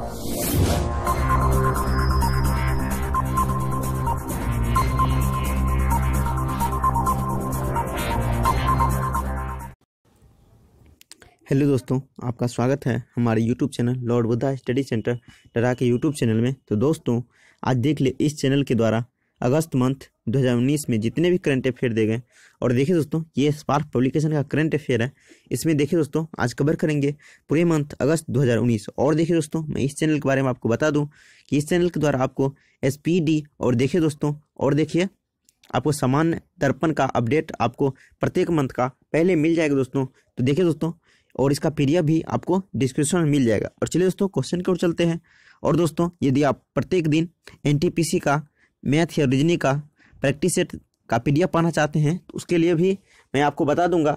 hello दोस्तों आपका स्वागत है हमारे YouTube channel Lord Buddha study centre डरा के यूट्यूब चैनल में तो दोस्तों आज देख ले इस चैनल के द्वारा अगस्त मंथ 2019 में जितने भी करंट अफेयर दे गए और देखिए दोस्तों ये स्पार्क पब्लिकेशन का करंट अफेयर है इसमें देखिए दोस्तों आज कवर करेंगे पूरे मंथ अगस्त 2019 और देखिए दोस्तों मैं इस चैनल के बारे में आपको बता दूं कि इस चैनल के द्वारा आपको एस और देखिए दोस्तों और देखिए आपको सामान्य दर्पण का अपडेट आपको प्रत्येक मंथ का पहले मिल जाएगा दोस्तों तो देखिए दोस्तों और इसका पीडीएफ भी आपको डिस्क्रिप्शन में मिल जाएगा और चलिए दोस्तों क्वेश्चन की ओर चलते हैं और दोस्तों यदि आप प्रत्येक दिन एनटीपीसी का मैथ या रीजनिंग का प्रैक्टिस सेट का पी पाना चाहते हैं तो उसके लिए भी मैं आपको बता दूंगा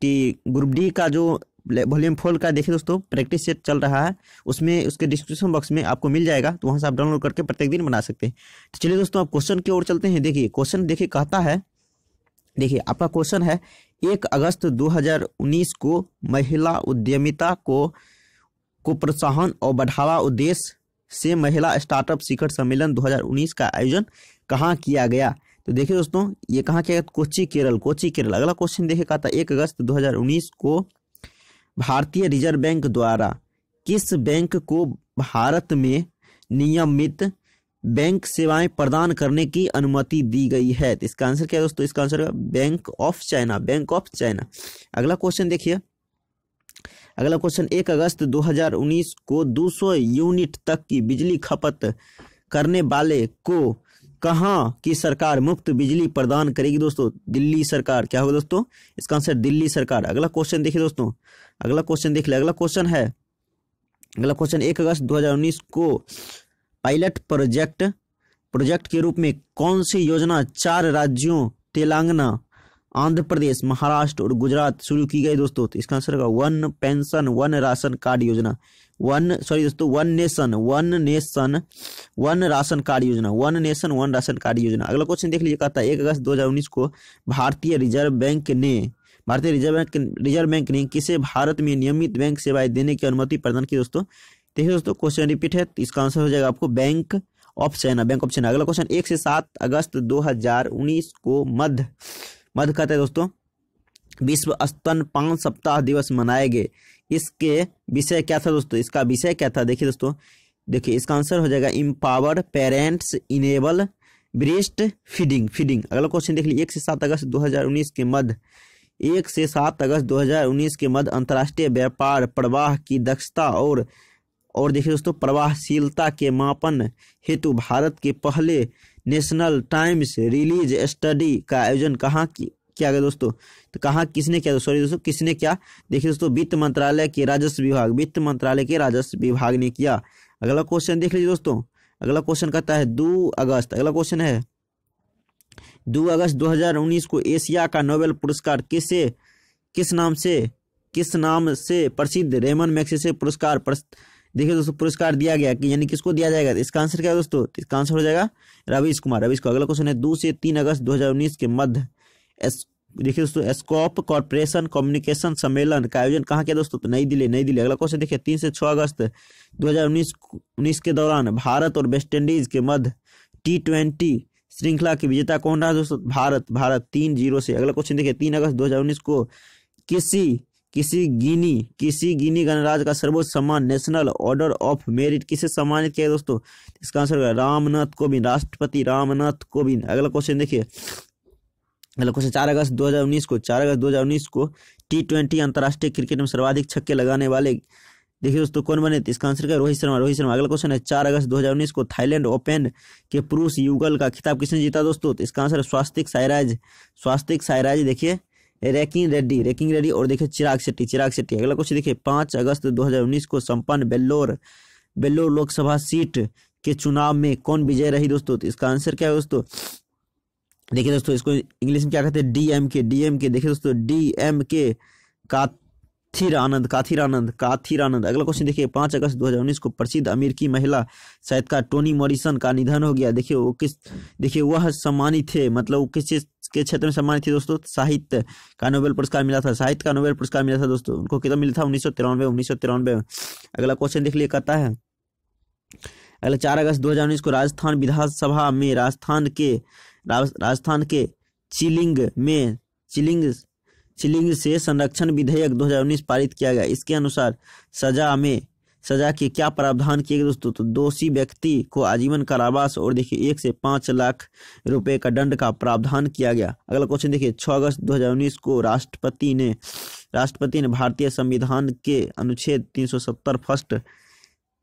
कि ग्रुप डी का जो वॉल्यूम फोर का देखिए दोस्तों प्रैक्टिस सेट चल रहा है उसमें उसके डिस्क्रिप्शन बॉक्स में आपको मिल जाएगा तो वहाँ से आप डाउनलोड करके प्रत्येक दिन बना सकते हैं तो चलिए दोस्तों आप क्वेश्चन की ओर चलते हैं देखिए क्वेश्चन देखिए कहता है देखिए आपका क्वेश्चन है एक अगस्त 2019 को महिला उद्यमिता को को प्रोत्साहन और बढ़ावा उद्देश्य से महिला स्टार्टअप शिखर सम्मेलन 2019 का आयोजन कहाँ किया गया तो देखिए दोस्तों ये कहाँ किया कोची केरल कोची केरल अगला क्वेश्चन कहा था एक अगस्त 2019 को भारतीय रिजर्व बैंक द्वारा किस बैंक को भारत में नियमित बैंक सेवाएं प्रदान करने की अनुमति दी गई है तो इसका आंसर क्या है दोस्तों इसका answer Bank of China Bank of China अगला क्वेश्चन देखिए अगला क्वेश्चन एक अगस्त 2019 को 200 यूनिट तक की बिजली खपत करने वाले को कहाँ की सरकार मुफ्त बिजली प्रदान करेगी दोस्तों दिल्ली सरकार क्या होगा दोस्तों इसका आंसर दिल्ली सरकार अगला क्वेश्चन देखिए दोस्तों अगला क्वेश्चन देख ले अगला क्वेश्चन है अगला क्वेश्चन एक अगस्त 2019 को पायलट प्रोजेक्ट प्रोजेक्ट के रूप में कौन सी योजना चार राज्यों तेलंगाना आंध्र प्रदेश महाराष्ट्र और गुजरात शुरू की गई दोस्तों तो इसका आंसर होगा one pension one ration card योजना वन सॉरी दोस्तों one nation one nation one ration card योजना one nation one ration card योजना अगला क्वेश्चन देख लीजिए कहता है एक अगस्त 2019 को भारतीय रिजर्व बैंक ने भारतीय रिजर्व बैंक रिजर्व बैंक ने किसे भारत में नियमित बैंक सेवाएं देने की अनुमति प्रदान की दोस्तों देखिए दोस्तों क्वेश्चन रिपीट है तो इसका आंसर हो जाएगा आपको Bank of China Bank of China अगला क्वेश्चन एक से सात अगस्त 2019 को मध्य मध्यखत है दोस्तों विश्व स्तन पान सप्ताह दिवस मनाए गए इसके विषय क्या था दोस्तों इसका विषय क्या था देखिए दोस्तों देखिए इसका आंसर हो जाएगा empower parents enable breast feeding feeding अगला क्वेश्चन देख लीजिए एक से सात अगस्त 2019 के मध्य एक से सात अगस्त 2019 के मध्य अंतर्राष्ट्रीय व्यापार प्रवाह की दक्षता और और देखिए दोस्तों प्रवाहशीलता के मापन हेतु भारत के पहले नेशनल टाइम्स रिलीज स्टडी का आयोजन कहाँ की किया गया दोस्तों तो कहाँ किसने किया सॉरी दोस्तों किसने क्या देखिए दोस्तों वित्त मंत्रालय के राजस्व विभाग वित्त मंत्रालय के राजस्व विभाग ने किया अगला क्वेश्चन देख लीजिए दोस्तों अगला क्वेश्चन कहता है दो अगस्त अगला क्वेश्चन है दो अगस्त 2019 को एशिया का नोबेल पुरस्कार किसे किस नाम से किस नाम से प्रसिद्ध रेमन मैक्सेसे पुरस्कार प्रस, देखिए दोस्तों पुरस्कार दिया गया कि यानी किसको दिया जाएगा इसका आंसर क्या है दोस्तों तो इसका आंसर हो जाएगा रवीश कुमार रवीश को अगला क्वेश्चन है दो से तीन अगस्त 2019 के मध्य देखिए दोस्तों स्कॉप कॉरपोरेशन कम्युनिकेशन सम्मेलन का आयोजन कहाँ किया दोस्तों तो नई दिल्ली नई दिल्ली अगला क्वेश्चन देखिए तीन से छः अगस्त 2019 19 के दौरान भारत और वेस्ट इंडीज के मध्य टी ट्वेंटी श्रृंखला की विजेता कौन रहा दोस्तों भारत भारत तीन जीरो से अगला क्वेश्चन देखिए तीन अगस्त 2019 को किसी किसी गिनी किसी गिनी गणराज का सर्वोच्च सम्मान नेशनल ऑर्डर ऑफ मेरिट किसे सम्मानित किया दोस्तों इसका आंसर रामनाथ कोविंद राष्ट्रपति रामनाथ कोविंद अगला क्वेश्चन देखिए अगला क्वेश्चन चार अगस्त 2019 को चार अगस्त 2019 को टी ट्वेंटी अंतर्राष्ट्रीय क्रिकेट में सर्वाधिक छक्के लगाने वाले देखिए दोस्तों कौन बने थे इसका आंसर क्या रोहित शर्मा रोहित शर्मा अगला क्वेश्चन है चार अगस्त 2019 को थाईलैंड ओपन के पुरुष युगल का खिताब किसने जीता दोस्तों तो इसका आंसर स्वास्तिक सायराज स्वास्तिक साइराज देखिए रैकिंग रेड्डी रैकिंग रेड्डी और देखिए चिराग शेट्टी चिराग शेट्टी अगला क्वेश्चन देखिए पाँच अगस्त 2019 को संपन्न बेल्लोर बेल्लोर लोकसभा सीट के चुनाव में कौन विजय रही दोस्तों तो इसका आंसर क्या है दोस्तों देखिए दोस्तों इसको इंग्लिश में क्या कहते हैं D M K D M K देखिए दोस्तों डी एम के का काथिर आनंद काथिर आनंद काथिर आनंद अगला क्वेश्चन देखिए पाँच अगस्त 2019 को प्रसिद्ध अमेरिकी महिला साहित्यकार टोनी मॉरिसन का निधन हो गया देखिए वो किस देखिए वह सम्मानित थे मतलब वो किस चीज के क्षेत्र में सम्मानित थे दोस्तों साहित्य का नोबेल पुरस्कार मिला था साहित्य का नोबेल पुरस्कार मिला था दोस्तों उनको कितना मिला था उन्नीस सौ अगला क्वेश्चन देख लिया कहता है अगला चार अगस्त दो को राजस्थान विधानसभा में राजस्थान के राजस्थान के चिलिंग में चिलिंग छिलिंग से संरक्षण विधेयक 2019 पारित किया गया इसके अनुसार सजा में सजा के क्या प्रावधान किए गए दोस्तों तो दोषी व्यक्ति को आजीवन कारावास और देखिए एक से पाँच लाख रुपए का दंड का प्रावधान किया गया अगला क्वेश्चन देखिए 6 अगस्त 2019 को राष्ट्रपति ने राष्ट्रपति ने भारतीय संविधान के अनुच्छेद 370 फर्स्ट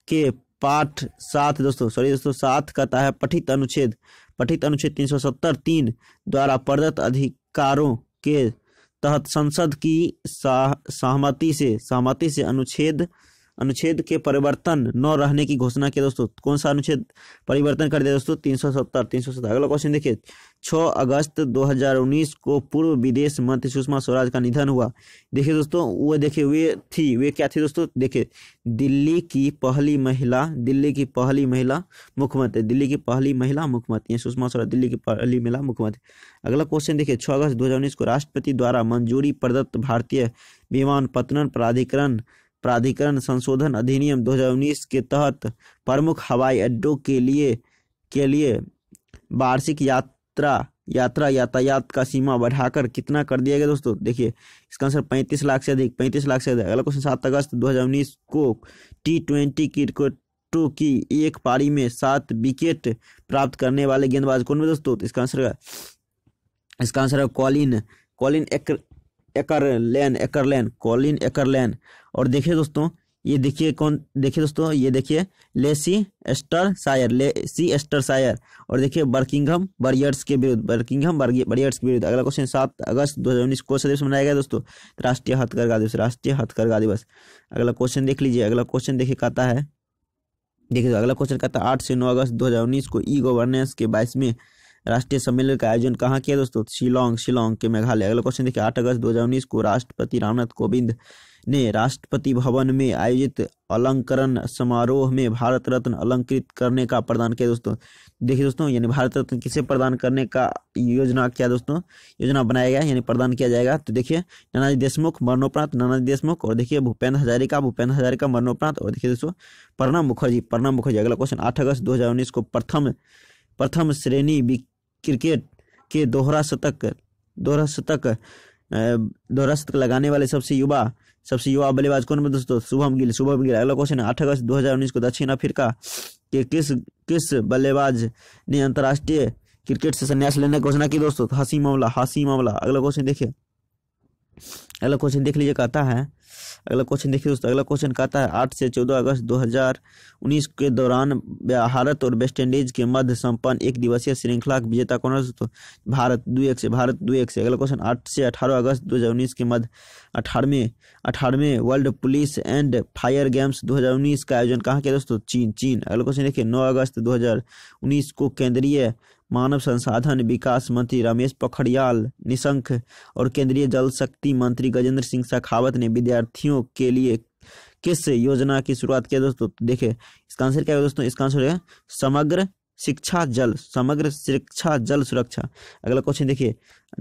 के पाठ सात दोस्तों सॉरी दोस्तों सात कहता है पठित अनुच्छेद पठित अनुच्छेद तीन सौ सत्तर तीन द्वारा प्रदत्त अधिकारों के तहत संसद की सहमति से सहमति से अनुच्छेद अनुच्छेद के परिवर्तन न रहने की घोषणा किया दोस्तों कौन सा अनुच्छेद परिवर्तन कर दिया दोस्तों तीन सौ सत्तर तीन सौ सत्तर अगला क्वेश्चन देखिए 6 अगस्त 2019 को पूर्व विदेश मंत्री सुषमा स्वराज का निधन हुआ देखिए दोस्तों वो देखिए वे थी वे क्या थी दोस्तों देखिए दिल्ली की पहली महिला दिल्ली की पहली महिला मुख्यमंत्री दिल्ली की पहली महिला मुख्यमंत्री सुषमा स्वराज दिल्ली की पहली महिला मुख्यमंत्री अगला क्वेश्चन देखिए छः अगस्त दो को राष्ट्रपति द्वारा मंजूरी प्रदत्त भारतीय विमान पतन प्राधिकरण प्राधिकरण संशोधन अधिनियम 2019 के तहत प्रमुख हवाई अड्डों के लिए के लिए वार्षिक यात्रा यात्रा यातायात का सीमा बढ़ाकर कितना कर दिया गया दोस्तों देखिए इसका आंसर पैंतीस लाख से अधिक पैंतीस लाख से अधिक अगला क्वेश्चन सात अगस्त 2019 को टी ट्वेंटी क्रिकेटों की एक पारी में सात विकेट प्राप्त करने वाले गेंदबाज कौन है दोस्तों तो इसका आंसर इसका आंसर है Colin Colin Ackerlan Ackerlan Colin Ackerlan और देखिए दोस्तों ये देखिए कौन देखिए दोस्तों ये देखिए Lacey Astor Sayer Lacey Astor Sayer और देखिए बर्किंगहम बरियर्स के विरुद्ध बर्किंगहम बरियर्स के विरुद्ध अगला क्वेश्चन सात अगस्त दो हज़ार उन्नीस को कोष दिवस मनाया गया दोस्तों राष्ट्रीय हथकरघा दिवस राष्ट्रीय हथकरघा दिवस अगला क्वेश्चन देख लीजिए अगला क्वेश्चन देखिए कहता है देखिए अगला क्वेश्चन कहता है आठ से नौ अगस्त दो को ई गवर्नेंस के बाईसवें राष्ट्रीय सम्मेलन का आयोजन कहाँ किया दोस्तों शिलोंग शिलोंग के मेघालय अगला क्वेश्चन देखिए आठ अगस्त उन्नीस को राष्ट्रपति रामनाथ कोविंद ने राष्ट्रपति भवन में आयोजित अलंकरण समारोह में भारत रत्न अलंकृत करने का प्रदान किया दोस्तों देखिए दोस्तों यानी भारत रत्न किसे प्रदान करने का योजना क्या दोस्तों योजना बनाया गया यानी प्रदान किया जाएगा तो देखिए नानाजी देशमुख मरणोपरांत नानाजी देशमुख और देखिए भूपेंद्र हजारिका का भूपेंद्र हजारिका का मरणोपरांत और देखिए दोस्तों प्रणब मुखर्जी प्रणब मुखर्जी अगला क्वेश्चन आठ अगस्त दो को प्रथम प्रथम श्रेणी क्रिकेट के दोहरा शतक दोहरा शतक दोहरा शतक लगाने वाले सबसे युवा सबसे युवा बल्लेबाज कौन है दोस्तों शुभम गिल शुभम गिल अगला क्वेश्चन है आठ अगस्त दो को दक्षिण अफ्रीका के किस किस बल्लेबाज ने अंतर्राष्ट्रीय क्रिकेट से संन्यास लेने की घोषणा की दोस्तों हसी मामला हसी मामला अगला क्वेश्चन देखिए अगला क्वेश्चन देख लीजिए कहता है अगला क्वेश्चन देखिए दोस्तों अगला क्वेश्चन कहता है आठ से चौदह अगस्त 2019 के दौरान भारत और वेस्ट इंडीज के मध्य संपन्न एक दिवसीय श्रृंखला विजेता कौन है दोस्तों भारत दो एक से भारत दो एक से अगला क्वेश्चन आठ से अठारह अगस्त 2019 के मध्य अठारहवें अठारहवें world police and fire games 2019 का आयोजन कहाँ किया दोस्तों चीन चीन अगला क्वेश्चन देखिए नौ अगस्त 2019 को केंद्रीय मानव संसाधन विकास मंत्री रमेश पोखरियाल निशंक और केंद्रीय जल शक्ति मंत्री गजेंद्र सिंह शेखावत ने विद्यार्थियों के लिए किस योजना की शुरुआत किया दोस्तों देखे इसका आंसर क्या है दोस्तों इसका आंसर है समग्र शिक्षा जल समग्र शिक्षा जल सुरक्षा अगला क्वेश्चन देखिए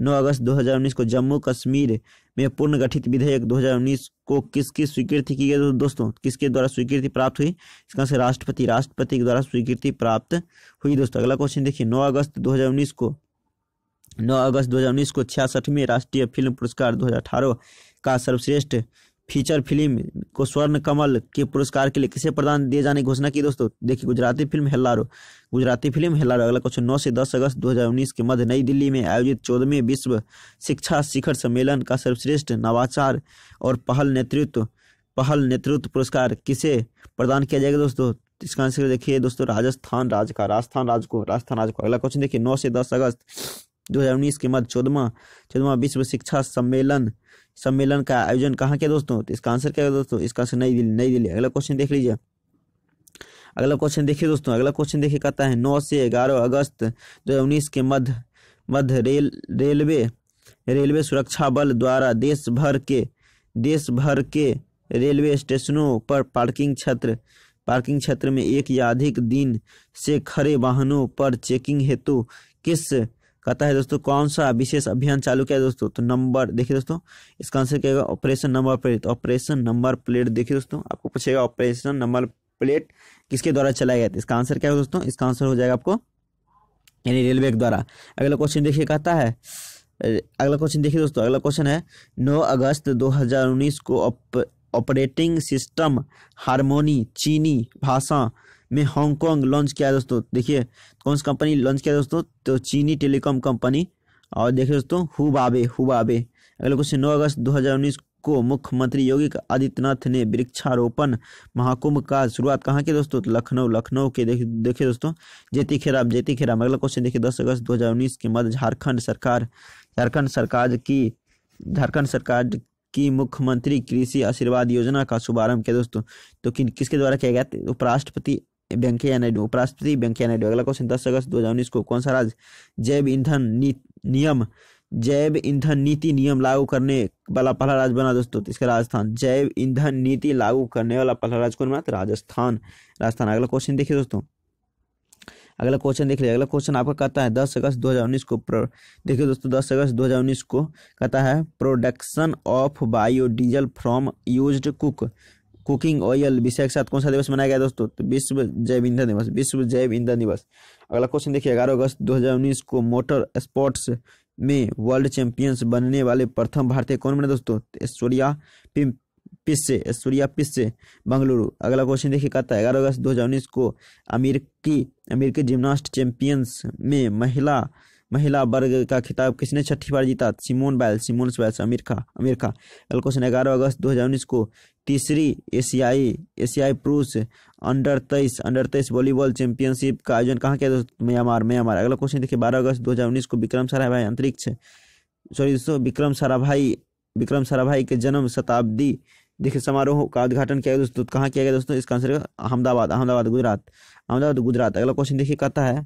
9 अगस्त 2019 को जम्मू कश्मीर में पूर्ण गठित विधेयक 2019 को किसकी स्वीकृति की गई तो दोस्तों किसके द्वारा स्वीकृति प्राप्त हुई इसका से राष्ट्रपति राष्ट्रपति के द्वारा स्वीकृति प्राप्त हुई दोस्तों अगला क्वेश्चन देखिए नौ अगस्त दो को नौ अगस्त दो को छियासठवीं राष्ट्रीय फिल्म पुरस्कार दो का सर्वश्रेष्ठ फीचर फिल्म को स्वर्ण कमल के पुरस्कार के लिए किसे प्रदान दिए जाने की घोषणा की दोस्तों देखिए गुजराती फिल्म हेल्लारो गुजराती फिल्म हेल्लारो अगला क्वेश्चन नौ से दस अगस्त 2019 के मध्य नई दिल्ली में आयोजित चौदहवें विश्व शिक्षा शिखर सम्मेलन का सर्वश्रेष्ठ नवाचार और पहल नेतृत्व पहल नेतृत्व पुरस्कार किसे प्रदान किया जाएगा दोस्तों इसका आंसर देखिए दोस्तों राजस्थान राज्य का राजस्थान राज्य को राजस्थान राज्य को अगला क्वेश्चन देखिए नौ से दस अगस्त 2019 के मध्य चौदवा चौदवा विश्व शिक्षा सम्मेलन सम्मेलन का आयोजन कहाँ किया दोस्तों तो इसका आंसर क्या है दोस्तों इसका आंसर नई दिल्ली नई दिल्ली अगला क्वेश्चन देख लीजिए अगला क्वेश्चन देखिए दोस्तों अगला क्वेश्चन देखिए कहता है नौ से ग्यारह अगस्त दो के मध्य मध्य रेल रेलवे रेलवे सुरक्षा बल द्वारा देश भर के देश भर के रेलवे स्टेशनों पर पार्किंग क्षेत्र पार्किंग क्षेत्र में एक या अधिक दिन से खड़े वाहनों पर चेकिंग हेतु किस कहता है दोस्तों कौन सा विशेष अभियान चालू किया दोस्तों तो नंबर देखिए दोस्तों इसका आंसर क्या होगा ऑपरेशन नंबर प्लेट तो ऑपरेशन नंबर प्लेट देखिए दोस्तों आपको पूछेगा ऑपरेशन नंबर प्लेट किसके द्वारा चलाया गया था इसका आंसर क्या होगा दोस्तों इसका आंसर हो जाएगा आपको यानी रेलवे के द्वारा अगला क्वेश्चन देखिए कहता है अगला क्वेश्चन देखिए दोस्तों अगला क्वेश्चन है नौ अगस्त 2019 को ऑपरेटिंग सिस्टम हारमोनी चीनी भाषा में हांगकांग लॉन्च किया दोस्तों देखिए कौन सी कंपनी लॉन्च किया दोस्तों तो चीनी टेलीकॉम कंपनी और देखिए दोस्तों हुबाबे हुबाबे अगले क्वेश्चन नौ अगस्त 2019 को मुख्यमंत्री योगी आदित्यनाथ ने वृक्षारोपण महाकुंभ का शुरुआत कहाँ के दोस्तों लखनऊ लखनऊ के देखिए देखिए दोस्तों जेती खेराम जेती खेराम अगला क्वेश्चन देखिए दस अगस्त उन्नीस के मध्य झारखंड सरकार झारखंड सरकार की झारखंड सरकार की मुख्यमंत्री कृषि आशीर्वाद योजना का शुभारंभ किया दोस्तों तो किन किसके द्वारा किया गया तो उपराष्ट्रपति वेंकैया नायडू उपराष्ट्रपति वेंकैया नायडू अगला क्वेश्चन दस अगस्त दो हजार उन्नीस को कौन सा राज्य जैव ईंधन नियम जैव ईंधन नीति नियम लागू करने वाला पहला राज्य बना दोस्तों तो इसका राजस्थान जैव ईंधन नीति लागू करने वाला पहला राज्य कौन बना तो राजस्थान राजस्थान अगला क्वेश्चन देखिए दोस्तों अगला क्वेश्चन देख लीजिए अगला क्वेश्चन आपका कहता है दस अगस्त 2019 को देखिए दोस्तों दस अगस्त 2019 को कहता है production of biodiesel from used cook cooking oil विषय के साथ कौन सा दिवस मनाया गया दोस्तों तो विश्व जैव ईंधन दिवस विश्व जैव ईंधन दिवस अगला क्वेश्चन देखिए ग्यारह अगस्त दो को मोटर स्पोर्ट्स में वर्ल्ड चैंपियंस बनने वाले प्रथम भारतीय कौन बने दोस्तों ऐश्वर्या पिस्से ऐश्वर्या पिस्से बंगलुरु अगला क्वेश्चन देखिए कहता है ग्यारह अगस्त दो को अमेरिकी अमेरिकी जिम्नास्ट चैंपियंस में महिला महिला वर्ग का खिताब किसने छठी बार जीता सिमोन बैल सिमोन बैल्स अमीर खां आमिर खां एल्कोस ने ग्यारह अगस्त 2019 को तीसरी एशियाई एशियाई पुरुष अंडर तेईस अंडर तेईस वॉलीबॉल चैंपियनशिप का आयोजन कहाँ किया दोस्तों म्यांमार म्यांमार अगला क्वेश्चन देखिए बारह अगस्त दो को विक्रम साराभाई अंतरिक्ष सॉरी दोस्तों विक्रम साराभाई विक्रम साराभाई के जन्म शताब्दी देखिए समारोह का उद्घाटन किया गया दोस्तों कहाँ किया गया दोस्तों इसका आंसर अहमदाबाद अहमदाबाद गुजरात अहमदाबाद गुजरात अगला क्वेश्चन देखिए कहता है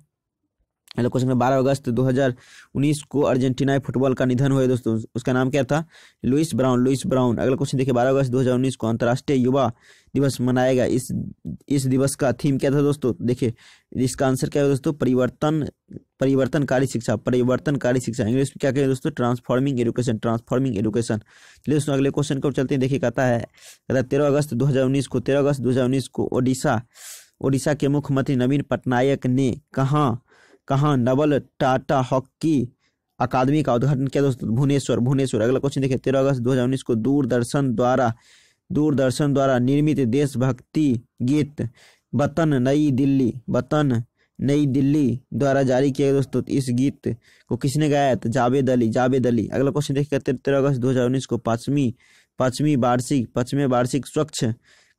हेलो क्वेश्चन नंबर बारह अगस्त 2019 को अर्जेंटीनाई फुटबॉल का निधन हुआ दोस्तों उसका नाम क्या था लुइस ब्राउन लुइस ब्राउन अगला क्वेश्चन देखिए बारह अगस्त 2019 को अंतर्राष्ट्रीय युवा दिवस मनाया गया इस इस दिवस का थीम क्या था दोस्तों देखिए इसका आंसर क्या है दोस्तों परिवर्तन परिवर्तनकारी शिक्षा परिवर्तनकारी शिक्षा इंग्लिश में क्या कहें दोस्तों ट्रांसफॉर्मिंग एजुकेशन ट्रांसफॉर्मिंग एजुकेशन चलिए दोस्तों अगले क्वेश्चन को चलते हैं देखिए कहता है कहता है तेरह अगस्त दो को तेरह अगस्त दो को ओडिशा ओडिशा के मुख्यमंत्री नवीन पटनायक ने कहाँ कहाँ नवल टाटा हॉकी अकादमी का उद्घाटन किया दोस्तों भुवनेश्वर भुवनेश्वर अगला क्वेश्चन देखिए तेरह अगस्त दो को दूरदर्शन द्वारा दूरदर्शन द्वारा निर्मित देशभक्ति गीत वतन नई दिल्ली वतन नई दिल्ली द्वारा जारी किया गया दोस्तों इस गीत को किसने गाया है तो जावेद अली जावेद अली अगला क्वेश्चन देखिए तेरह अगस्त उन्नीस को पांचवी पांचवी वार्षिक पांचवी वार्षिक स्वच्छ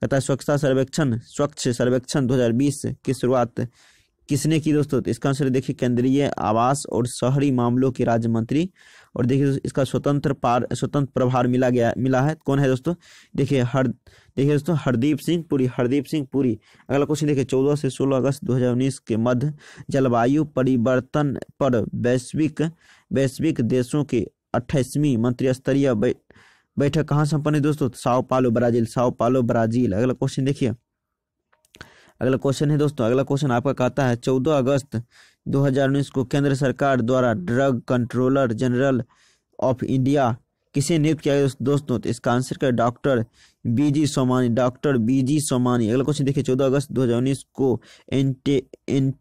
तथा स्वच्छता सर्वेक्षण स्वच्छ सर्वेक्षण 2020 की शुरुआत किसने की दोस्तों तो इसका आंसर देखिए केंद्रीय आवास और शहरी मामलों के राज्य मंत्री और देखिए इसका स्वतंत्र पार स्वतंत्र प्रभार मिला गया मिला है कौन है दोस्तों देखिए हर देखिए दोस्तों हरदीप सिंह पुरी हरदीप सिंह पुरी अगला क्वेश्चन देखिए चौदह से सोलह अगस्त 2019 के मध्य जलवायु परिवर्तन पर वैश्विक वैश्विक देशों के अट्ठाईसवीं मंत्रिस्तरीय बैठक कहाँ संपन्न है दोस्तों Sao Paulo Brazil Sao Paulo Brazil अगला क्वेश्चन देखिए अगला क्वेश्चन है दोस्तों अगला क्वेश्चन आपका कहता है चौदह अगस्त 2019 को केंद्र सरकार द्वारा drug controller general of India किसे नियुक्त किया गया दोस्तों तो इसका आंसर क्या doctor B G Somani doctor B G Somani अगला क्वेश्चन देखिए चौदह अगस्त 2019 को एन टे एन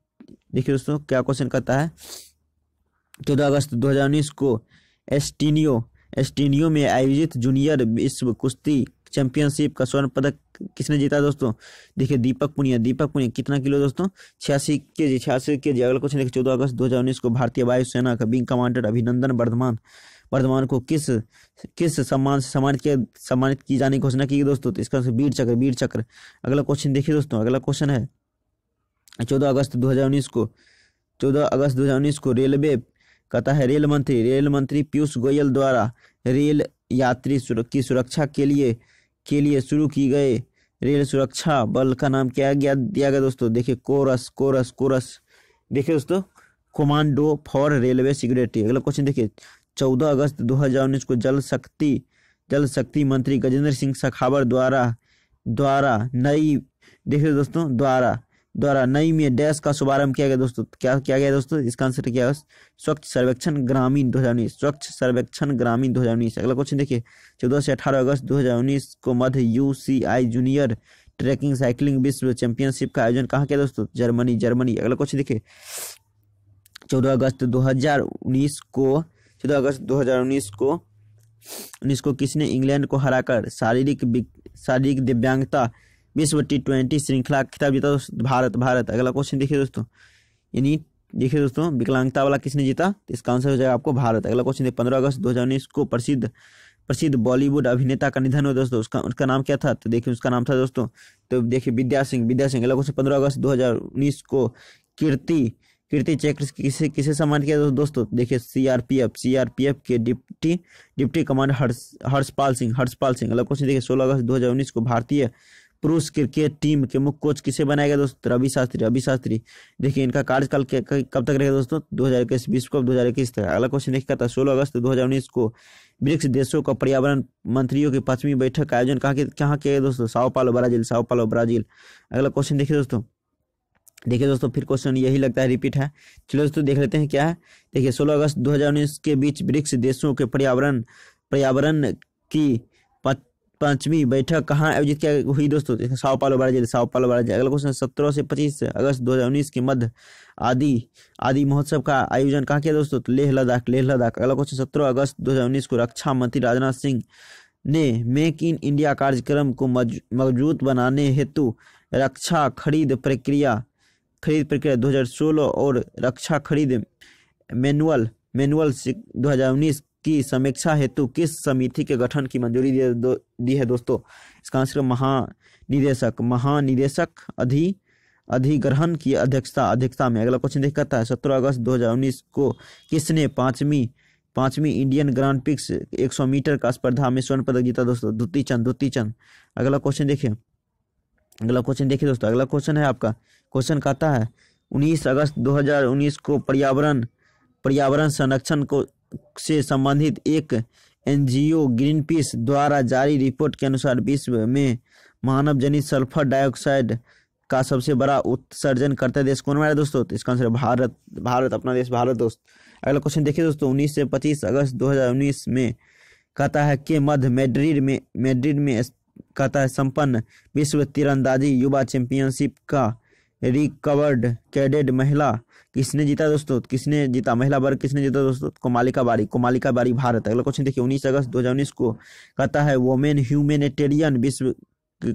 देखिए दोस्तों क्या क्वेश्चन कहता है चौदह अगस्त 2019 को एस्टिनियो एस्टिनियो में आयोजित जूनियर विश्व कुश्ती चैंपियनशिप का स्वर्ण पदक किसने जीता दोस्तों देखिए दीपक पुनिया दीपक पुनिया कितना किलो दोस्तों छियासी के जी छियासी के जी अगला क्वेश्चन देखिए चौदह अगस्त दो को भारतीय वायुसेना का विंग कमांडर अभिनंदन वर्धमान वर्धमान को किस किस सम्मान से सम्मानित किया सम्मानित की जाने की घोषणा की दोस्तों तो इसका वीर चक्र वीर चक्र अगला क्वेश्चन देखिए दोस्तों अगला क्वेश्चन है चौदह अगस्त दो हज़ार उन्नीस को चौदह अगस्त दो हज़ार उन्नीस को रेलवे कहता है रेल मंत्री रेल मंत्री पीयूष गोयल द्वारा रेल यात्री सुर, की सुरक्षा के लिए के लिए शुरू की गए रेल सुरक्षा बल का नाम क्या गया दिया गया दोस्तों देखिए कोरस कोरस कोरस देखिए दोस्तों कमांडो फॉर रेलवे सिक्योरिटी अगला क्वेश्चन देखिए चौदह अगस्त उन्नीस को जल शक्ति जल शक्ति मंत्री गजेंद्र सिंह शखावर द्वारा द्वारा नई देखिए दोस्तों द्वारा द्वारा नई में डैश का शुभारंभ किया गया दोस्तों क्या किया गया दोस्तों इसका आंसर क्या है स्वच्छ सर्वेक्षण ग्रामीण दो हज़ार उन्नीस स्वच्छ सर्वेक्षण ग्रामीण दो हज़ार उन्नीस अगला क्वेश्चन देखिए चौदह से अठारह अगस्त दो हज़ार उन्नीस को मध्य U C I junior tracking cycling विश्व चैंपियनशिप का आयोजन कहाँ किया दोस्तों जर्मनी जर्मनी अगला क्वेश्चन देखिए चौदह अगस्त दो हज़ार उन्नीस को चौदह अगस्त दो हज़ार उन्नीस को उन्नीस को किसने इंग्लैंड को हराकर शारीरिक शारीरिक दिव्यांगता विश्व टी ट्वेंटी श्रृंखला खिताब जीता भारत भारत अगला क्वेश्चन देखिए दोस्तों यानी देखिए दोस्तों विकलांगता वाला किसने जीता तो इसका आंसर हो जाएगा आपको भारत अगला क्वेश्चन देखिए पंद्रह अगस्त दो हज़ार उन्नीस को प्रसिद्ध प्रसिद्ध बॉलीवुड अभिनेता का निधन हुआ दोस्तों उसका उसका नाम क्या था तो देखिए उसका नाम था दोस्तों तो देखिए विद्या सिंह विद्या सिंह अगला क्वेश्चन पंद्रह अगस्त दो हज़ार उन्नीस को कीर्ति कीर्ति चक्र किसे किसे सम्मानित किया दोस्तों देखिए सीआरपीएफ सीआरपीएफ के deputy deputy commander Harsh Harshpal Singh Harshpal Singh अगला क्वेश्चन देखिए सोलह अगस्त 2019 को भारतीय पुरुष क्रिकेट टीम के मुख्य कोच किसे बनाएगा दोस्तों रवि शास्त्री रवि शास्त्री देखिए इनका कार्यकाल कब तक रहेगा दोस्तों दो हजार इक्कीस विश्व कप दो हजार इक्कीस तक अगला क्वेश्चन देखा था सोलह अगस्त दो हजार उन्नीस को ब्रिक्स देशों का पर्यावरण मंत्रियों की पांचवी बैठक का आयोजन कहाँ कहाँ किया दोस्तों Sao Paulo Brazil Sao Paulo Brazil अगला क्वेश्चन देखिए दोस्तों देखिए दोस्तों फिर क्वेश्चन यही लगता है रिपीट है चलो दोस्तों देख लेते हैं क्या है देखिए सोलह अगस्त 2019 के बीच ब्रिक्स देशों के पर्यावरण पर्यावरण की पांचवी बैठक कहाँ आयोजित किया हुई दोस्तों Sao Paulo Brazil Sao Paulo Brazil अगला क्वेश्चन सत्रह से पच्चीस अगस्त दो हजार उन्नीस के मध्य आदि आदि महोत्सव का आयोजन कहाँ किया दोस्तों तो लेह लद्दाख लेह लद्दाख अगला क्वेश्चन सत्रह अगस्त दो हजार उन्नीस को रक्षा मंत्री राजनाथ सिंह ने मेक इन इंडिया कार्यक्रम को मजबूत बनाने हेतु रक्षा खरीद प्रक्रिया खरीद प्रक्रिया 2016 और रक्षा खरीद मैनुअल मैनुअल 2019 की समीक्षा हेतु किस समिति के गठन की मंजूरी दी है दोस्तों इसका आंसर महानिदेशक महानिदेशक अधि अधिग्रहण की अध्यक्षता अध्यक्षता में अगला क्वेश्चन देखा था सत्रह अगस्त 2019 को किसने पांचवी पांचवी इंडियन ग्रांड पिक्स 100 मीटर का स्पर्धा में स्वर्ण पदक जीता दोस्तों द्वितीय चंद द्वितीय चंद अगला क्वेश्चन देखिए अगला क्वेश्चन देखिए दोस्तों अगला क्वेश्चन है आपका क्वेश्चन कहता है 19 अगस्त 2019 को पर्यावरण पर्यावरण संरक्षण को से संबंधित एक एनजीओ ग्रीनपीस द्वारा जारी रिपोर्ट के अनुसार विश्व में मानव जनित सल्फर डाइऑक्साइड का सबसे बड़ा उत्सर्जन करता देश कौन है दोस्तों तो इसका आंसर भारत भारत अपना देश भारत दोस्त अगला क्वेश्चन देखिए दोस्तों उन्नीस से पच्चीस अगस्त दो में कहता है के मध्य मेड्रिड में मेड्रिड में कहता है संपन्न विश्व तीरंदाजी युवा चैंपियनशिप का रिकवर्ड कैडेड महिला किसने जीता दोस्तों किसने जीता महिला वर्ग किसने जीता दोस्तों कोमालिका बारी कोमालिका बारी भारत अगला क्वेश्चन देखिए उन्नीस अगस्त उन्नीस को कहता है वोमेन ह्यूमेनेटेरियन विश्व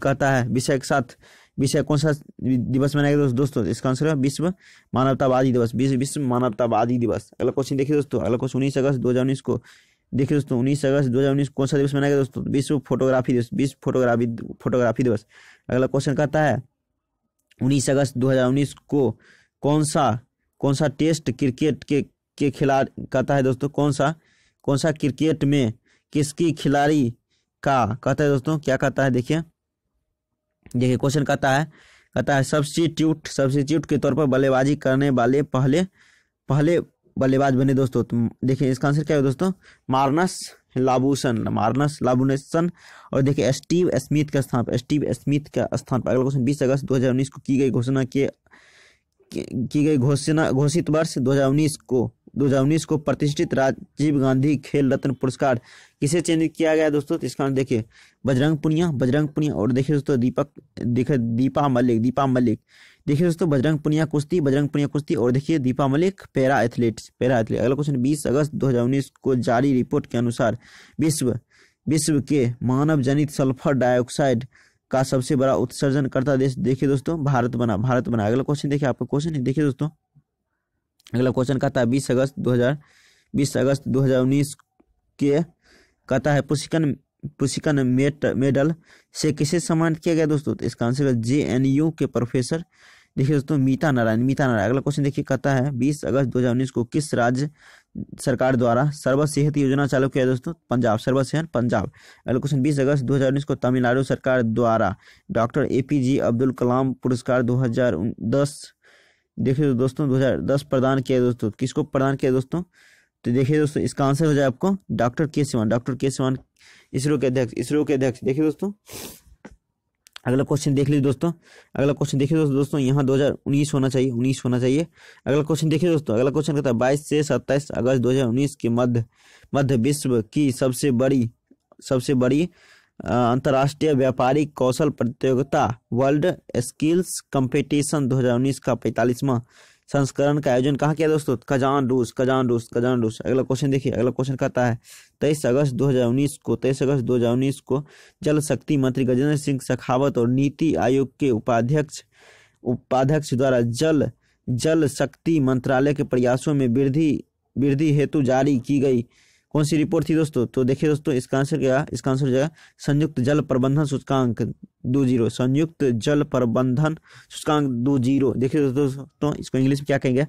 कहता है विषय के साथ विषय कौन सा दिवस मनाया गया दोस्तों इसका आंसर है विश्व मानवतावादी दिवस विश्व विश्व मानवतावादी दिवस अगला क्वेश्चन देखिए दोस्तों अगला क्वेश्चन उन्नीस अगस्त दो को देखिए दोस्तों उन्नीस अगस्त दो हज़ार उन्नीस कौन सा दिवस मनाया गया दोस्तों विश्व फोटोग्राफी दिवस विश्व फोटोग्राफी फोटोग्राफी दिवस अगला क्वेश्चन कहता है उन्नीस अगस्त 2019 को कौन सा कौन सा टेस्ट क्रिकेट के के खिलाड़ी कहता है दोस्तों कौन सा कौन सा क्रिकेट में किसकी खिलाड़ी का कहता है दोस्तों क्या कहता है देखिए देखिए क्वेश्चन कहता है कहता है सब्सटीट्यूट सब्सटीट्यूट के तौर पर बल्लेबाजी करने वाले पहले पहले बल्लेबाज बने दोस्तों तो देखिए इसका आंसर क्या है दोस्तों मार्नस लाबूसन मार्नस लाबुनेसन और देखिए स्टीव स्मिथ का स्थान पर स्टीव स्मिथ का स्थान पर अगला क्वेश्चन बीस अगस्त 2019 को की गई घोषणा के की गई घोषणा घोषित वर्ष 2019 को 2019 को प्रतिष्ठित राजीव गांधी खेल रत्न पुरस्कार किसे चयनित किया गया दोस्तों तो इसका देखिए बजरंग पुनिया बजरंग पुनिया और देखिए दोस्तों दीपक देखिए दीपा मलिक दीपा मलिक देखिए दोस्तों बजरंग पुनिया कुश्ती बजरंग पुनिया कुश्ती और देखिए Deepa Malik para athletes para athlete अगला क्वेश्चन बीस अगस्त दो को जारी रिपोर्ट के अनुसार विश्व विश्व के मानव जनित सल्फर डाइऑक्साइड का सबसे बड़ा उत्सर्जन करता देश देखिए दोस्तों भारत बना भारत बना अगला क्वेश्चन देखिए आपका क्वेश्चन है देखिए दोस्तों अगला क्वेश्चन कहता है बीस अगस्त दो हजार बीस अगस्त दो हजार उन्नीस के कहता है पुष्कन पुशिकन मेडल से किसे सम्मानित किया गया दोस्तों तो इसका आंसर जे एन यू के प्रोफेसर देखिए दोस्तों मीता नारायण मीता नारायण अगला क्वेश्चन देखिए कहता है 20 अगस्त 2019 को किस राज्य सरकार द्वारा सर्व सेहत योजना चालू किया दोस्तों पंजाब सर्व सेहत पंजाब अगला क्वेश्चन 20 अगस्त 2019 को तमिलनाडु सरकार द्वारा doctor A P J Abdul Kalam पुरस्कार 2010 देखिए दोस्तों 2010 प्रदान किया दोस्तों किसको प्रदान किया दोस्तों तो देखिए दोस्तों इसका आंसर हो जाए आपको डॉक्टर के सिवान डॉक्टर के सिवान इसरो के अध्यक्ष इसरो के अध्यक्ष देखिए दोस्तों अगला क्वेश्चन देख लीजिए दोस्तों अगला क्वेश्चन देखिए दोस्तों दोस्तों यहाँ 2019 होना चाहिए 19 होना चाहिए अगला क्वेश्चन देखिए दोस्तों अगला क्वेश्चन कहता है 22 से 27 अगस्त 2019 के मध्य मध्य विश्व की सबसे बड़ी सबसे बड़ी अंतर्राष्ट्रीय व्यापारिक कौशल प्रतियोगिता वर्ल्ड स्किल्स कंपटीशन 2019 का पैंतालीसवां संस्करण का आयोजन कहाँ किया दोस्तों कजान रूस कजान रूस कजान रूस अगला क्वेश्चन देखिए अगला क्वेश्चन कहता है तेईस अगस्त 2019 को तेईस अगस्त 2019 को जल शक्ति मंत्री गजेंद्र सिंह शेखावत और नीति आयोग के उपाध्यक्ष उपाध्यक्ष द्वारा जल जल शक्ति मंत्रालय के प्रयासों में वृद्धि वृद्धि हेतु जारी की गई कौन सी रिपोर्ट थी दोस्तों तो देखिए दोस्तों इसका आंसर क्या इसका आंसर हो जाएगा संयुक्त जल प्रबंधन सूचकांक दो जीरो संयुक्त जल प्रबंधन सूचकांक दो जीरो देखिए दोस्तों तो इसको इंग्लिश में क्या कहेंगे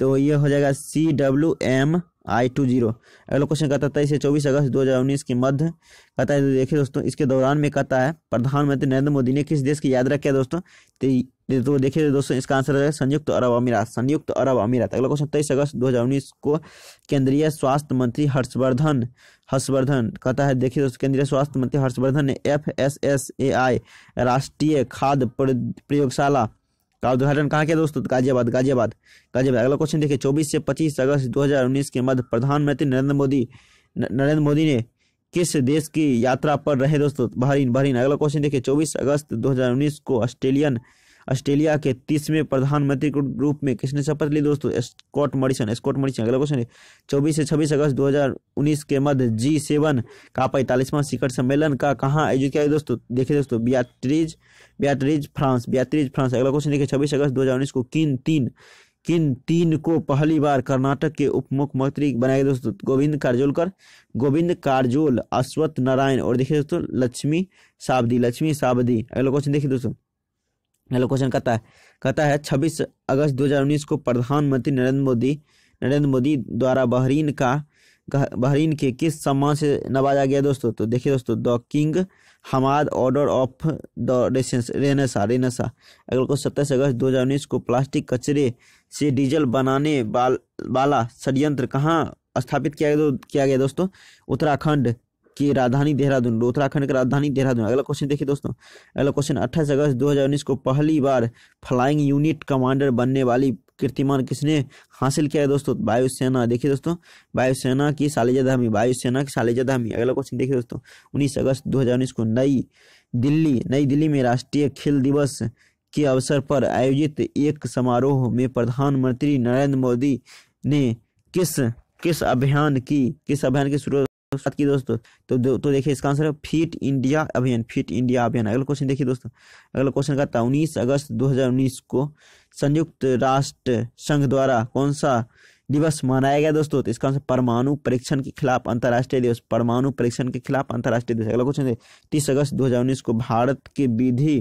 तो ये हो जाएगा C W M I two zero अगला क्वेश्चन कहता था इसे चौबीस अगस्त दो हज़ार उन्नीस के मध्य कहता है तो देखिए दोस्तों इसके दौरान में कहता है प्रधानमंत्री नरेंद्र मोदी ने किस देश की यात्रा किया दोस्तों तो तो देखिए दोस्तों इसका आंसर है संयुक्त अरब अमीरात संयुक्त अरब अमीरात अगला क्वेश्चन तेईस अगस्त 2019 को केंद्रीय स्वास्थ्य मंत्री हर्षवर्धन हर्षवर्धन कहता है देखिए दोस्तों केंद्रीय स्वास्थ्य मंत्री हर्षवर्धन ने F S S A I राष्ट्रीय खाद्य प्रयोगशाला का उद्घाटन कहाँ किया दोस्तों गाजियाबाद गाजियाबाद गाजियाबाद अगला क्वेश्चन देखिए चौबीस से पच्चीस अगस्त 2019 के मध्य प्रधानमंत्री नरेंद्र मोदी नरेंद्र मोदी ने किस देश की यात्रा पर रहे दोस्तों बहरीन बहरीन अगला क्वेश्चन देखिए चौबीस अगस्त 2019 को ऑस्ट्रेलियन ऑस्ट्रेलिया के तीसवें प्रधानमंत्री के रूप में किसने शपथ ली दोस्तों स्कॉट मॉरिसन स्कॉट मॉरिसन अगला क्वेश्चन है चौबीस से छब्बीस अगस्त 2019 के मध्य जी सेवन का पैंतालीसवां शिखर सम्मेलन का कहाँ आयोजित किया दोस्तों देखिए दोस्तों Beatriz Beatriz France Beatriz France अगला क्वेश्चन देखिए छब्बीस अगस्त दो को किन तीन किन तीन को पहली बार कर्नाटक के उप मुख्यमंत्री बनाए दोस्तों गोविंद कारजोलकर गोविंद कारजोल अश्वत्थ नारायण और देखिए दोस्तों लक्ष्मी सावदी लक्ष्मी सावदी अगला क्वेश्चन देखिए दोस्तों हेलो क्वेश्चन कहता है कहता है 26 अगस्त 2019 को प्रधानमंत्री नरेंद्र मोदी नरेंद्र मोदी द्वारा बहरीन का बहरीन के किस सम्मान से नवाजा गया दोस्तों तो देखिए दोस्तों the king Hamad order of the Renaissance Renaissance अगर को सत्ताईस अगस्त उन्नीस को प्लास्टिक कचरे से डीजल बनाने वाला बाल, षडयंत्र कहाँ स्थापित किया गया किया गया दोस्तों उत्तराखंड की राजधानी देहरादून उत्तराखंड की राजधानी देहरादून अगला क्वेश्चन देखिए दोस्तों अगला क्वेश्चन अट्ठाईस अगस्त 2019 को पहली बार फ्लाइंग यूनिट कमांडर बनने वाली कीर्तिमान किसने हासिल किया है दोस्तों वायुसेना देखिए दोस्तों वायुसेना की सालिजादा धामी वायुसेना की सालिजादा धामी अगला क्वेश्चन देखिए दोस्तों उन्नीस अगस्त 2019 को नई दिल्ली नई दिल्ली में राष्ट्रीय खेल दिवस के अवसर पर आयोजित एक समारोह में प्रधानमंत्री नरेंद्र मोदी ने किस किस अभियान की किस अभियान की शुरुआत बात की दोस्तों तो दो, तो देखिए इसका आंसर है फिट इंडिया अभियान फिट इंडिया अभियान अगला क्वेश्चन देखिए दोस्तों अगला क्वेश्चन कहता है उन्नीस अगस्त 2019 को संयुक्त राष्ट्र संघ द्वारा कौन सा दिवस मनाया गया दोस्तों तो इसका आंसर परमाणु परीक्षण के खिलाफ अंतर्राष्ट्रीय दिवस परमाणु परीक्षण के खिलाफ अंतर्राष्ट्रीय दिवस अगला क्वेश्चन तीस अगस्त दो को भारत के विधि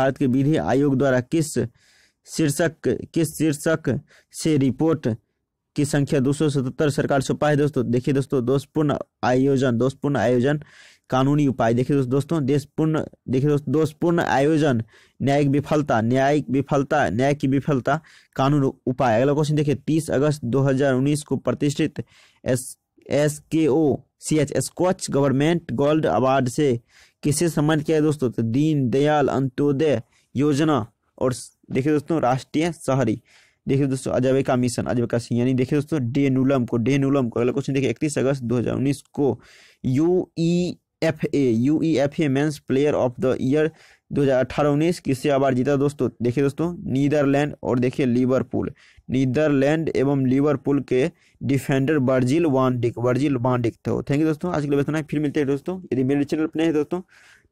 भारत के विधि आयोग द्वारा किस शीर्षक किस शीर्षक से रिपोर्ट की संख्या दो सरकार छुपा है दोस्तों देखिए दोस्तों दोषपूर्ण आयोजन दोषपूर्ण आयोजन कानूनी उपाय देखिए दोस्तों दोस्तों देशपूर्ण देखिए दोस्तों दोषपूर्ण आयोजन न्यायिक विफलता न्यायिक विफलता न्याय की विफलता कानून उपाय अगला क्वेश्चन देखिए तीस अगस्त 2019 को प्रतिष्ठित S S K O C H Skoch government gold award से किसे सम्मानित किया है दोस्तों तो दीन दयाल अंत्योदय योजना और देखिए दोस्तों राष्ट्रीय शहरी देखिए दोस्तों अजय का मिशन अजय का सिंह यानी देखिए दोस्तों डे डेनुलम को डे डेनुलम को अगला क्वेश्चन देखिए इकतीस अगस्त 2019 को U E F A U E F A men's player of the year दो हज़ार अठारह उन्नीस किससे अवार्ड जीता दोस्तों देखिए दोस्तों नीदरलैंड और देखिए लिवरपूल नीदरलैंड एवं लिवरपूल के defender Virgil van Dijk Virgil van Dijk थे थैंक यू दोस्तों आज के लिए बतना है फिर मिलते हैं दोस्तों यदि मेरे चैनल पर नहीं है दोस्तों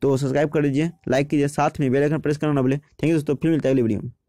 तो सब्सक्राइब कर लीजिए लाइक कीजिए साथ में बेल आइकन प्रेस करना ना भूलें थैंक यू दोस्तों फिर मिलते हैं अगली वीडियो में